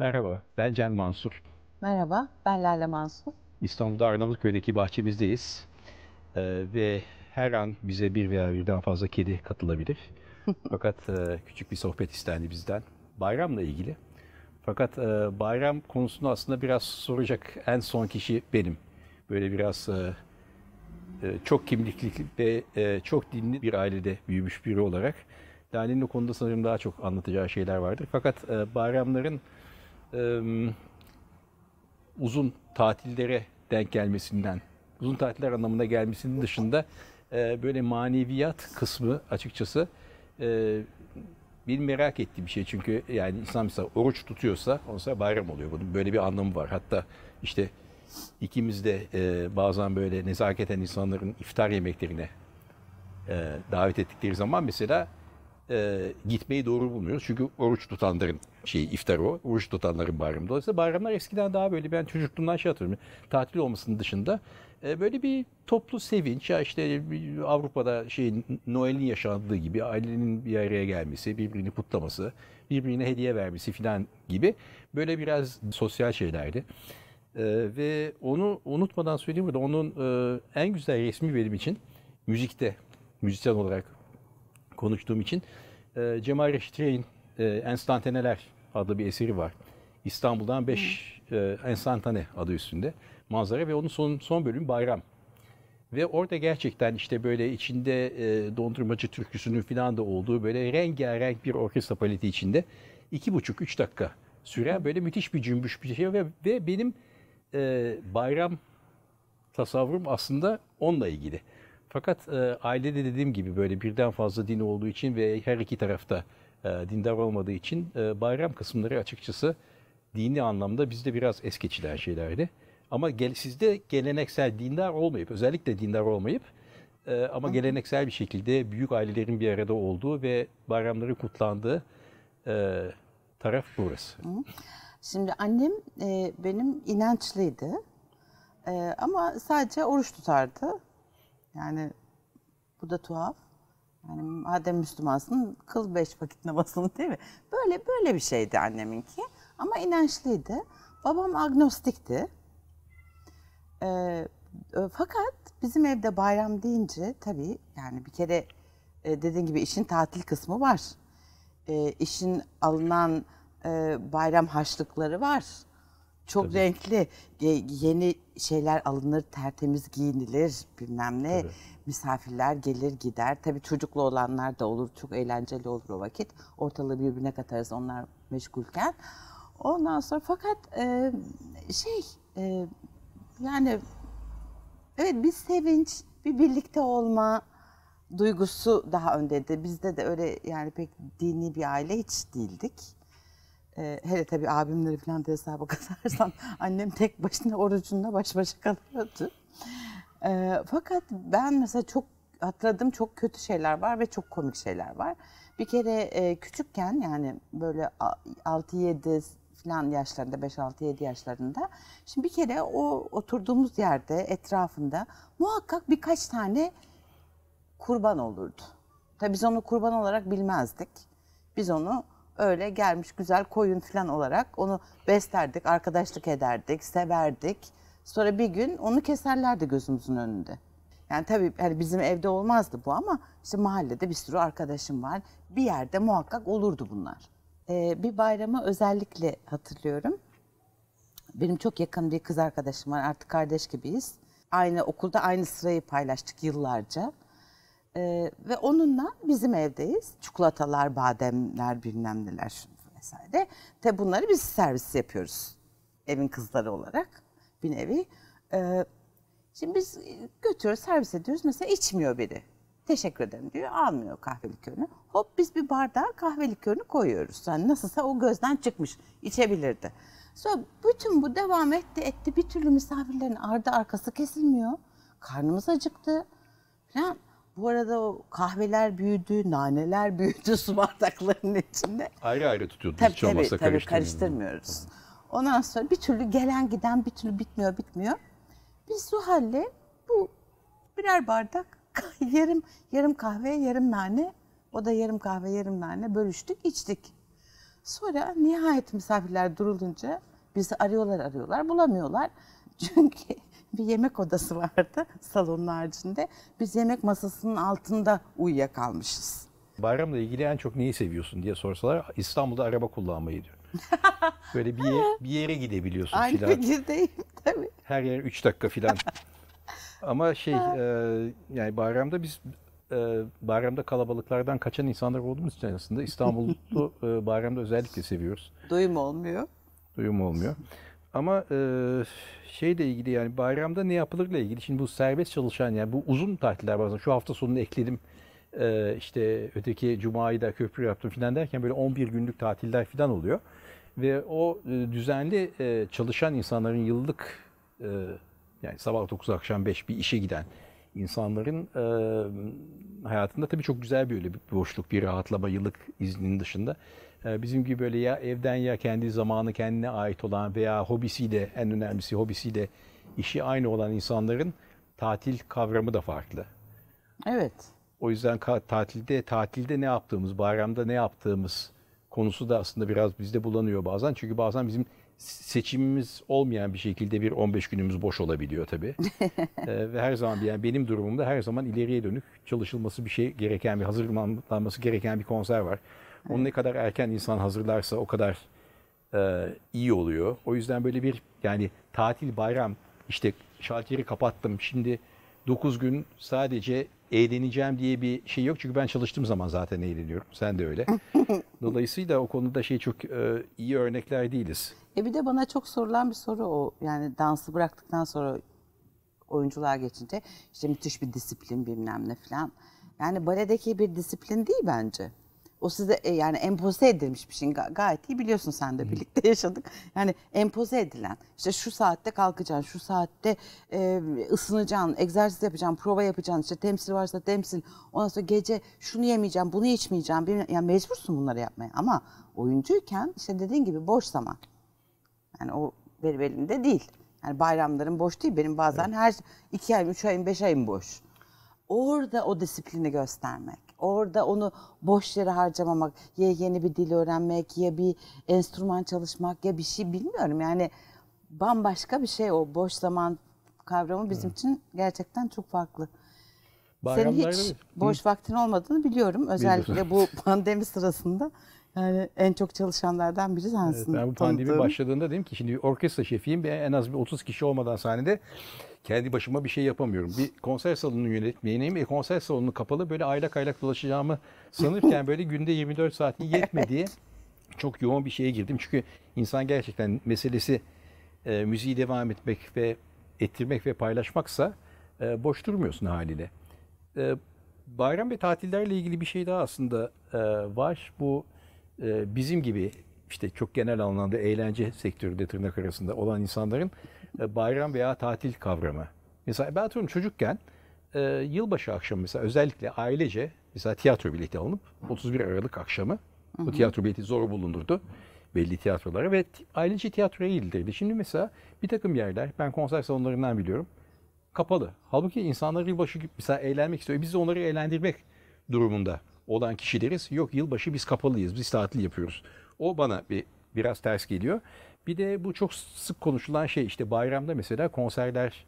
Merhaba, ben Cem Mansur. Merhaba, ben Lale Mansur. İstanbul'da Arnavutköy'deki bahçemizdeyiz. Ee, ve her an bize bir veya birden fazla kedi katılabilir. Fakat e, küçük bir sohbet istendi bizden. Bayramla ilgili. Fakat e, bayram konusunu aslında biraz soracak en son kişi benim. Böyle biraz e, e çok kimlikli ve e, çok dinli bir ailede büyümüş biri olarak. Lale'nin o konuda sanırım daha çok anlatacağı şeyler vardır. Fakat e, bayramların e, uzun tatillere denk gelmesinden, uzun tatiller anlamına gelmesinin dışında e, böyle maneviyat kısmı açıkçası e, benim merak ettiğim bir şey. Çünkü yani insan mesela oruç tutuyorsa onsa bayram oluyor. Bunun böyle bir anlamı var. Hatta işte ikimiz de e, bazen böyle nezaketen insanların iftar yemeklerine e, davet ettikleri zaman mesela e, gitmeyi doğru bulmuyoruz. Çünkü oruç tutanların şey iftar o. Oruç tutanların bayramı. Dolayısıyla bayramlar eskiden daha böyle ben çocukluğumdan şey hatırlıyorum. Tatil olmasının dışında e, böyle bir toplu sevinç. Ya işte Avrupa'da şey Noel'in yaşandığı gibi ailenin bir araya gelmesi, birbirini kutlaması, birbirine hediye vermesi falan gibi böyle biraz sosyal şeylerdi. E, ve onu unutmadan söyleyeyim burada onun e, en güzel resmi benim için müzikte müzisyen olarak konuştuğum için. E, Cemal Reşit Rey'in e, Enstantaneler adlı bir eseri var. İstanbul'dan 5 e, enstantane adı üstünde manzara ve onun son, son bölümü bayram. Ve orada gerçekten işte böyle içinde e, dondurmacı türküsünün falan da olduğu böyle rengarenk bir orkestra paleti içinde iki buçuk, üç dakika süren böyle müthiş bir cümbüş bir şey ve, ve benim e, bayram tasavvurum aslında onunla ilgili. Fakat e, ailede dediğim gibi böyle birden fazla din olduğu için ve her iki tarafta e, dindar olmadığı için e, bayram kısımları açıkçası dini anlamda bizde biraz es geçilen şeylerdi. Ama gel, sizde geleneksel dindar olmayıp, özellikle dindar olmayıp e, ama Hı. geleneksel bir şekilde büyük ailelerin bir arada olduğu ve bayramları kutlandığı e, taraf burası. Hı. Şimdi annem e, benim inançlıydı e, ama sadece oruç tutardı yani bu da tuhaf. Yani madem Müslümansın kıl beş vakit namazını değil mi? Böyle böyle bir şeydi anneminki. Ama inançlıydı. Babam agnostikti. Ee, fakat bizim evde bayram deyince tabii yani bir kere e, dediğin gibi işin tatil kısmı var. E, işin alınan e, bayram haçlıkları var. Çok Tabii. renkli. yeni şeyler alınır, tertemiz giyinilir bilmem ne. Tabii. Misafirler gelir gider. Tabii çocuklu olanlar da olur. Çok eğlenceli olur o vakit. Ortalığı birbirine katarız onlar meşgulken. Ondan sonra fakat e, şey e, yani evet bir sevinç, bir birlikte olma duygusu daha öndeydi. Bizde de öyle yani pek dini bir aile hiç değildik. Ee, hele tabii abimleri falan da hesaba katarsan annem tek başına orucunda baş başa kalıyordu. E, fakat ben mesela çok hatırladığım çok kötü şeyler var ve çok komik şeyler var. Bir kere e, küçükken yani böyle 6-7 falan yaşlarında 5-6-7 yaşlarında. Şimdi bir kere o oturduğumuz yerde etrafında muhakkak birkaç tane kurban olurdu. Tabii biz onu kurban olarak bilmezdik. Biz onu Öyle gelmiş güzel koyun falan olarak onu beslerdik, arkadaşlık ederdik, severdik. Sonra bir gün onu keserlerdi gözümüzün önünde. Yani tabii hani bizim evde olmazdı bu ama işte mahallede bir sürü arkadaşım var. Bir yerde muhakkak olurdu bunlar. Ee, bir bayramı özellikle hatırlıyorum. Benim çok yakın bir kız arkadaşım var. Artık kardeş gibiyiz. Aynı okulda aynı sırayı paylaştık yıllarca. Ee, ve onunla bizim evdeyiz. Çikolatalar, bademler, bilmem neler vesaire. Te bunları biz servis yapıyoruz. Evin kızları olarak bir nevi. Ee, şimdi biz e, götürüyoruz, servis ediyoruz. Mesela içmiyor biri. Teşekkür ederim diyor. Almıyor kahve likörünü. Hop biz bir bardağa kahve likörünü koyuyoruz. Yani nasılsa o gözden çıkmış. içebilirdi. Sonra bütün bu devam etti etti. Bir türlü misafirlerin ardı arkası kesilmiyor. Karnımız acıktı. Falan. Bu arada o kahveler büyüdü, naneler büyüdü su bardaklarının içinde. Ayrı ayrı tutuyorduk. Tabii, Hiç tabii, tabii karıştırmıyoruz. Ondan sonra bir türlü gelen giden bir türlü bitmiyor bitmiyor. Biz su halle bu birer bardak yarım yarım kahve yarım nane o da yarım kahve yarım nane bölüştük içtik. Sonra nihayet misafirler durulunca bizi arıyorlar arıyorlar bulamıyorlar. Çünkü bir yemek odası vardı salonun haricinde. Biz yemek masasının altında uyuyakalmışız. Bayramla ilgili en çok neyi seviyorsun diye sorsalar İstanbul'da araba kullanmayı diyor. Böyle bir, bir yere gidebiliyorsun Aynı filan. Aynı fikirdeyim tabii. Her yer 3 dakika filan. Ama şey e, yani bayramda biz e, bayramda kalabalıklardan kaçan insanlar olduğumuz için aslında İstanbul'u e, bayramda özellikle seviyoruz. Duyum olmuyor. Duyum olmuyor. Ama e, şeyle ilgili yani bayramda ne yapılırla ilgili. Şimdi bu serbest çalışan yani bu uzun tatiller bazen. Şu hafta sonunu ekledim. E, işte öteki cumayı da köprü yaptım filan derken böyle 11 günlük tatiller filan oluyor. Ve o e, düzenli e, çalışan insanların yıllık e, yani sabah 9 akşam 5 bir işe giden insanların e, hayatında tabii çok güzel bir öyle bir boşluk, bir rahatlama yıllık izninin dışında ee, bizim gibi böyle ya evden ya kendi zamanı kendine ait olan veya hobisiyle en önemlisi hobisiyle işi aynı olan insanların tatil kavramı da farklı. Evet. O yüzden tatilde tatilde ne yaptığımız, bayramda ne yaptığımız konusu da aslında biraz bizde bulanıyor bazen. Çünkü bazen bizim seçimimiz olmayan bir şekilde bir 15 günümüz boş olabiliyor tabii. ee, ve her zaman yani benim durumumda her zaman ileriye dönük çalışılması bir şey gereken bir hazırlanması gereken bir konser var. Onu ne kadar erken insan hazırlarsa o kadar e, iyi oluyor. O yüzden böyle bir yani tatil bayram işte şalteri kapattım şimdi 9 gün sadece eğleneceğim diye bir şey yok. Çünkü ben çalıştığım zaman zaten eğleniyorum. Sen de öyle. Dolayısıyla o konuda şey çok e, iyi örnekler değiliz. E bir de bana çok sorulan bir soru o. Yani dansı bıraktıktan sonra oyunculuğa geçince işte müthiş bir disiplin bilmem ne falan. Yani baledeki bir disiplin değil bence. O size e, yani empoze edilmiş bir şeyin gayet iyi biliyorsun sen de birlikte yaşadık. Yani empoze edilen işte şu saatte kalkacaksın, şu saatte e, ısınacaksın, egzersiz yapacaksın, prova yapacaksın, işte temsil varsa temsil. Ondan sonra gece şunu yemeyeceğim, bunu içmeyeceğim. Bilmem. Yani mecbursun bunları yapmaya ama oyuncuyken işte dediğin gibi boş zaman. Yani o benim elimde değil. Yani bayramların boş değil. Benim bazen evet. her iki ayım, üç ayım, beş ayım boş. Orada o disiplini göstermek Orada onu boş yere harcamamak, ya yeni bir dil öğrenmek, ya bir enstrüman çalışmak, ya bir şey bilmiyorum. Yani bambaşka bir şey o boş zaman kavramı bizim evet. için gerçekten çok farklı. Bayramlarda Senin hiç mi? boş vaktin olmadığını biliyorum. Özellikle Bilmiyorum. bu pandemi sırasında. Yani en çok çalışanlardan biri sensin. Evet, ben bu pandemi tanıdığım. başladığında dedim ki şimdi bir orkestra şefiyim. En az bir 30 kişi olmadan sahnede kendi başıma bir şey yapamıyorum. Bir konser salonunu yönetmeyeyim, E konser salonu kapalı böyle aylak aylak dolaşacağımı sanırken böyle günde 24 saatin yetmediği çok yoğun bir şeye girdim. Çünkü insan gerçekten meselesi e, müziği devam etmek ve ettirmek ve paylaşmaksa e, boş durmuyorsun haliyle. E, bayram ve tatillerle ilgili bir şey daha aslında e, var. Bu ee, bizim gibi işte çok genel anlamda eğlence sektöründe tırnak arasında olan insanların e, bayram veya tatil kavramı. Mesela ben hatırlıyorum çocukken e, yılbaşı akşamı mesela özellikle ailece mesela tiyatro bileti alınıp 31 Aralık akşamı bu tiyatro bileti zor bulundurdu belli tiyatrolara ve ailece tiyatroya gidilirdi. Şimdi mesela bir takım yerler ben konser salonlarından biliyorum kapalı. Halbuki insanlar yılbaşı mesela eğlenmek istiyor. Biz de onları eğlendirmek durumunda olan kişi deriz yok yılbaşı biz kapalıyız biz tatil yapıyoruz. O bana bir biraz ters geliyor. Bir de bu çok sık konuşulan şey işte bayramda mesela konserler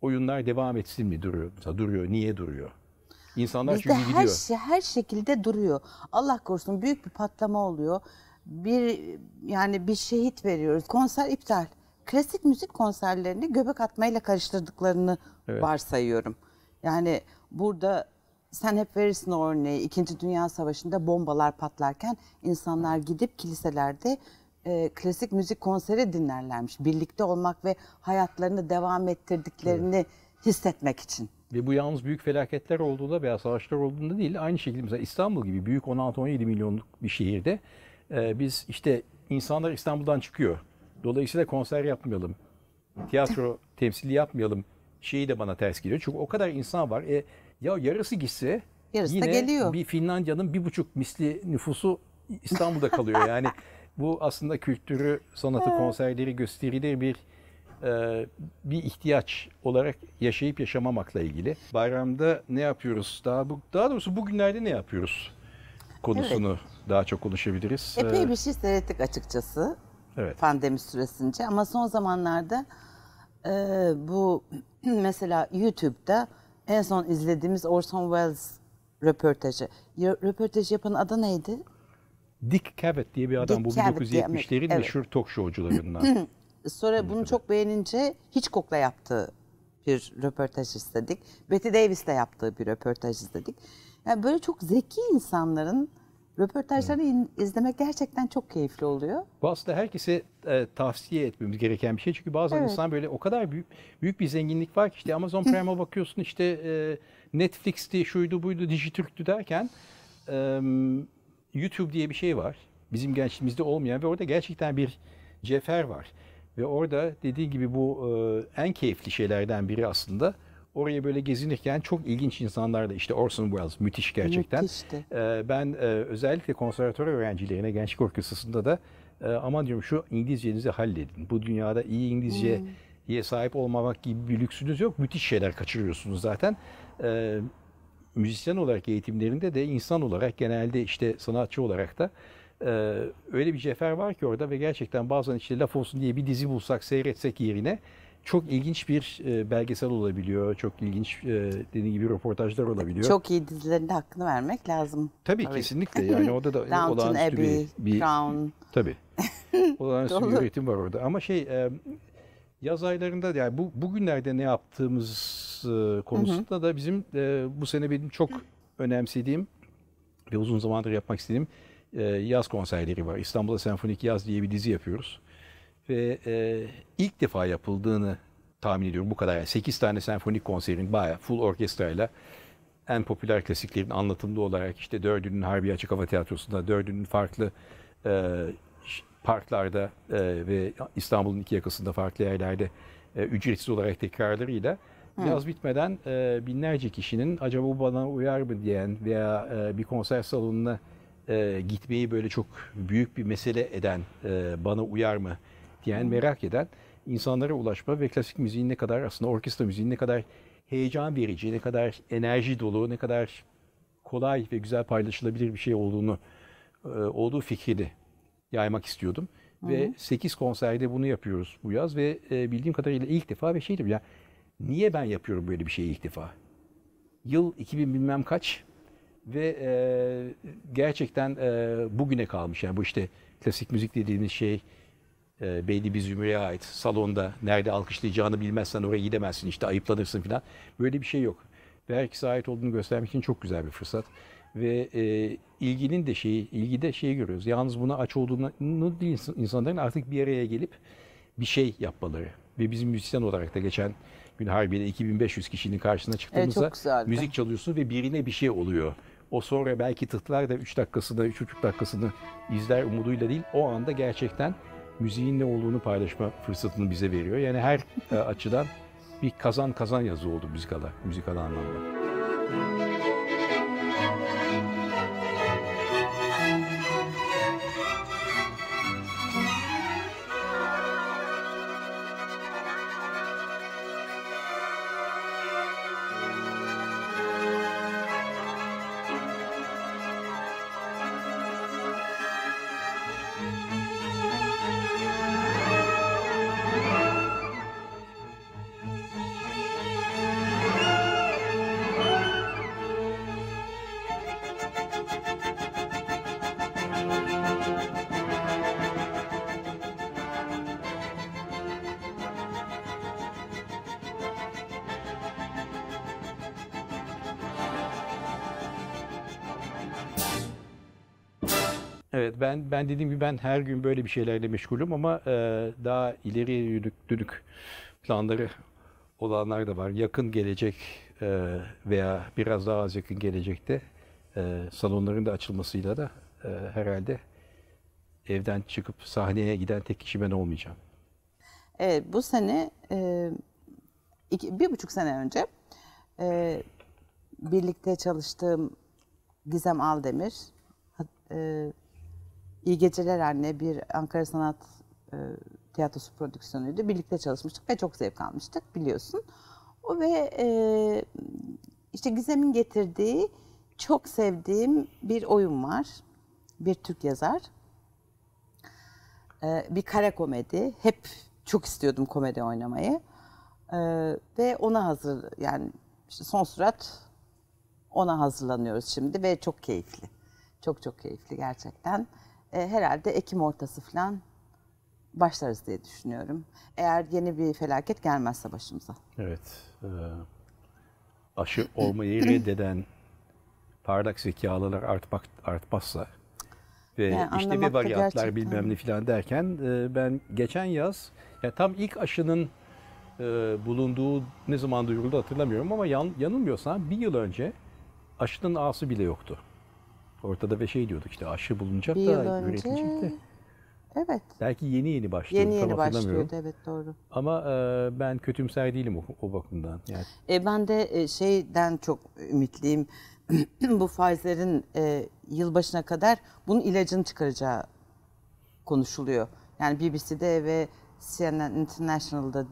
oyunlar devam etsin mi duruyor? Mesela duruyor. Niye duruyor? İnsanlar Bizde çünkü her gidiyor. Her, şey, her şekilde duruyor. Allah korusun büyük bir patlama oluyor. Bir yani bir şehit veriyoruz. Konser iptal. Klasik müzik konserlerini göbek atmayla karıştırdıklarını evet. varsayıyorum. Yani burada sen hep verirsin o örneği. İkinci Dünya Savaşı'nda bombalar patlarken insanlar gidip kiliselerde e, klasik müzik konseri dinlerlermiş. Birlikte olmak ve hayatlarını devam ettirdiklerini evet. hissetmek için. Ve bu yalnız büyük felaketler olduğunda veya savaşlar olduğunda değil, aynı şekilde mesela İstanbul gibi büyük 16-17 milyonluk bir şehirde e, biz işte insanlar İstanbul'dan çıkıyor. Dolayısıyla konser yapmayalım, tiyatro temsili yapmayalım şeyi de bana ters geliyor. Çünkü o kadar insan var. E, ya yarısı gitse yarısı yine geliyor. bir Finlandiya'nın bir buçuk misli nüfusu İstanbul'da kalıyor. Yani bu aslında kültürü, sanatı, konserleri, gösterileri bir e, bir ihtiyaç olarak yaşayıp yaşamamakla ilgili. Bayramda ne yapıyoruz? Daha bu daha doğrusu bugünlerde ne yapıyoruz konusunu evet. daha çok konuşabiliriz. Epey e, bir şey seyrettik açıkçası. Evet. Pandemi süresince ama son zamanlarda e, bu mesela YouTube'da en son izlediğimiz Orson Welles röportajı. Röportaj yapan adı neydi? Dick Cavett diye bir adam Dick bu 1970'lerin evet. meşhur talk showcularından. Sonra bunu çok beğenince kokla yaptığı bir röportaj istedik. Betty Davis'le yaptığı bir röportaj istedik. Yani böyle çok zeki insanların Röportajlarını evet. izlemek gerçekten çok keyifli oluyor. Bu aslında herkese e, tavsiye etmemiz gereken bir şey. Çünkü bazen evet. insan böyle o kadar büyük büyük bir zenginlik var ki işte Amazon Prime'a bakıyorsun işte e, Netflix'ti, şuydu buydu, Dijitürk'tü derken e, YouTube diye bir şey var. Bizim gençliğimizde olmayan ve orada gerçekten bir cefer var. Ve orada dediğin gibi bu e, en keyifli şeylerden biri aslında Oraya böyle gezinirken çok ilginç insanlar da işte Orson Welles müthiş gerçekten. Müthişti. Ee, ben e, özellikle konservatuar öğrencilerine gençlik orkestrasında da e, aman diyorum şu İngilizcenizi halledin. Bu dünyada iyi İngilizce hmm sahip olmamak gibi bir lüksünüz yok. Müthiş şeyler kaçırıyorsunuz zaten. E, müzisyen olarak eğitimlerinde de insan olarak genelde işte sanatçı olarak da e, öyle bir cefer var ki orada ve gerçekten bazen işte laf olsun diye bir dizi bulsak seyretsek yerine çok ilginç bir e, belgesel olabiliyor. Çok ilginç e, dediğim gibi röportajlar olabiliyor. Çok iyi dizilerin de hakkını vermek lazım. Tabii, tabii. kesinlikle yani orada da e, Downton Abbey, bir, bir Crown. Tabii. olağanüstü bir üretim var orada. Ama şey e, yaz aylarında yani bu bugünlerde ne yaptığımız konusunda da bizim bu sene benim çok önemsediğim ve uzun zamandır yapmak istediğim yaz konserleri var. İstanbul'da Senfonik Yaz diye bir dizi yapıyoruz ve e, ilk defa yapıldığını tahmin ediyorum bu kadar. Yani 8 tane senfonik konserin bayağı full orkestrayla en popüler klasiklerin anlatımlı olarak işte dördünün Harbi Açık Hava Tiyatrosu'nda, dördünün farklı e, parklarda e, ve İstanbul'un iki yakasında farklı yerlerde e, ücretsiz olarak tekrarlarıyla Hı. yaz bitmeden e, binlerce kişinin acaba bu bana uyar mı diyen veya e, bir konser salonuna e, gitmeyi böyle çok büyük bir mesele eden e, bana uyar mı diyen, hmm. merak eden insanlara ulaşma ve klasik müziğin ne kadar aslında orkestra müziğin ne kadar heyecan verici, ne kadar enerji dolu, ne kadar kolay ve güzel paylaşılabilir bir şey olduğunu e, olduğu fikrini yaymak istiyordum. Hı. Ve 8 konserde bunu yapıyoruz bu yaz ve e, bildiğim kadarıyla ilk defa ve şeydir. ya niye ben yapıyorum böyle bir şeyi ilk defa? Yıl 2000 bilmem kaç ve e, gerçekten e, bugüne kalmış yani bu işte klasik müzik dediğimiz şey e, belli bir zümreye ait salonda nerede alkışlayacağını bilmezsen oraya gidemezsin işte ayıplanırsın falan. Böyle bir şey yok. Ve herkese ait olduğunu göstermek için çok güzel bir fırsat. Ve e, ilginin de şeyi, ilgi de şeyi görüyoruz. Yalnız buna aç olduğunu değil insanların artık bir araya gelip bir şey yapmaları. Ve bizim müzisyen olarak da geçen gün Harbiye'de 2500 kişinin karşısına çıktığımızda evet, müzik çalıyorsun ve birine bir şey oluyor. O sonra belki tıtlar da 3 dakikasını, 3,5 dakikasını izler umuduyla değil, o anda gerçekten müziğin ne olduğunu paylaşma fırsatını bize veriyor. Yani her e, açıdan bir kazan kazan yazı oldu müzik alan, müzik anlamda. Evet ben ben dediğim gibi ben her gün böyle bir şeylerle meşgulüm ama e, daha ileriye dönük, dönük planları olanlar da var. Yakın gelecek e, veya biraz daha az yakın gelecekte e, salonların da açılmasıyla da e, herhalde evden çıkıp sahneye giden tek kişi ben olmayacağım. Evet bu sene e, iki, bir buçuk sene önce e, birlikte çalıştığım Gizem Aldemir e, İyi Geceler Anne bir Ankara Sanat e, Tiyatrosu prodüksiyonuydu. Birlikte çalışmıştık ve çok zevk almıştık biliyorsun. O ve e, işte Gizem'in getirdiği çok sevdiğim bir oyun var. Bir Türk yazar. E, bir kara komedi. Hep çok istiyordum komedi oynamayı. E, ve ona hazır yani işte son surat ona hazırlanıyoruz şimdi ve çok keyifli. Çok çok keyifli gerçekten e, herhalde Ekim ortası falan başlarız diye düşünüyorum. Eğer yeni bir felaket gelmezse başımıza. Evet. E, aşı olmayı reddeden parlak zekalılar artmak, artmazsa ve yani işte bir varyantlar gerçekten. bilmem ne filan derken e, ben geçen yaz ya tam ilk aşının e, bulunduğu ne zaman duyuruldu hatırlamıyorum ama yan, yanılmıyorsam bir yıl önce aşının ağası bile yoktu. Ortada ve şey diyorduk işte aşı bulunacak bir da üretilecek de. Evet. Belki yeni yeni başlıyor. Yeni yeni başlıyordu evet doğru. Ama e, ben kötümser değilim o, o bakımdan. Yani. E, ben de e, şeyden çok ümitliyim. Bu faizlerin e, yılbaşına kadar bunun ilacını çıkaracağı konuşuluyor. Yani BBC'de ve CNN International'da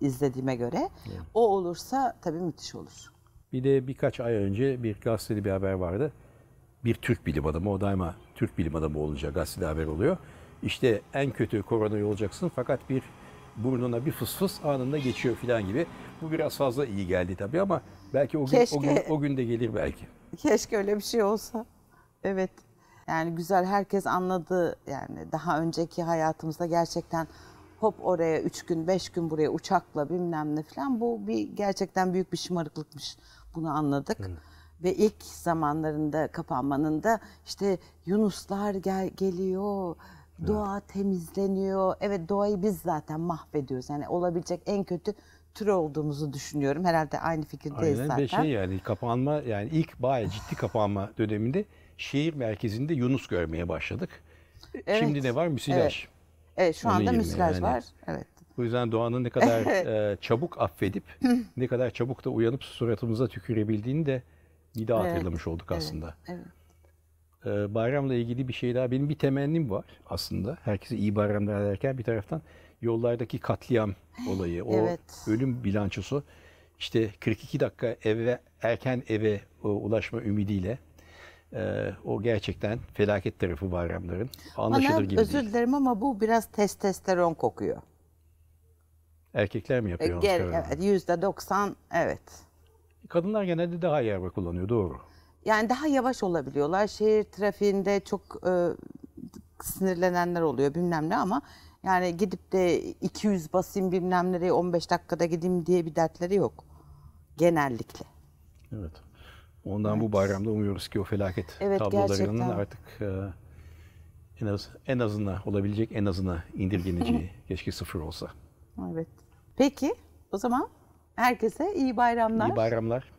izlediğime göre. Evet. O olursa tabii müthiş olur. Bir de birkaç ay önce bir gazeteli bir haber vardı bir Türk bilim adamı, o daima Türk bilim adamı olunca gazetede haber oluyor. İşte en kötü koronayı olacaksın fakat bir burnuna bir fıs fıs anında geçiyor filan gibi. Bu biraz fazla iyi geldi tabii ama belki o gün, keşke, o gün, o gün de gelir belki. Keşke öyle bir şey olsa. Evet. Yani güzel herkes anladı yani daha önceki hayatımızda gerçekten hop oraya üç gün beş gün buraya uçakla bilmem ne falan bu bir gerçekten büyük bir şımarıklıkmış bunu anladık. Evet ve ilk zamanlarında kapanmanın da işte Yunuslar gel geliyor, doğa evet. temizleniyor. Evet doğayı biz zaten mahvediyoruz. Yani olabilecek en kötü tür olduğumuzu düşünüyorum. Herhalde aynı fikirdeyiz Aynen, zaten. Aynen şey yani kapanma yani ilk bayağı ciddi kapanma döneminde şehir merkezinde Yunus görmeye başladık. Evet. Şimdi ne var? Müsilaj. Evet, evet şu Onu anda müsilaj yani. var. Evet. Bu yüzden doğanın ne kadar e, çabuk affedip ne kadar çabuk da uyanıp suratımıza tükürebildiğini de bir daha evet. hatırlamış olduk aslında. Evet. Ee, bayramla ilgili bir şey daha. Benim bir temennim var aslında. Herkese iyi bayramlar derken bir taraftan yollardaki katliam olayı, o evet. ölüm bilançosu. işte 42 dakika eve erken eve e, ulaşma ümidiyle e, o gerçekten felaket tarafı bayramların anlaşılır Bana gibi özür değil. dilerim ama bu biraz testosteron kokuyor. Erkekler mi yapıyor? E, yüzde %90 evet. Kadınlar genelde daha iyi araba kullanıyor doğru. Yani daha yavaş olabiliyorlar. Şehir trafiğinde çok e, sinirlenenler oluyor bilmem ne ama yani gidip de 200 basayım bilmem nereye 15 dakikada gideyim diye bir dertleri yok. Genellikle. Evet. Ondan evet. bu bayramda umuyoruz ki o felaket evet, tablolarının gerçekten. artık e, en az en azına olabilecek en azına indirgeneceği. Keşke sıfır olsa. Evet. Peki o zaman Herkese iyi bayramlar. İyi bayramlar.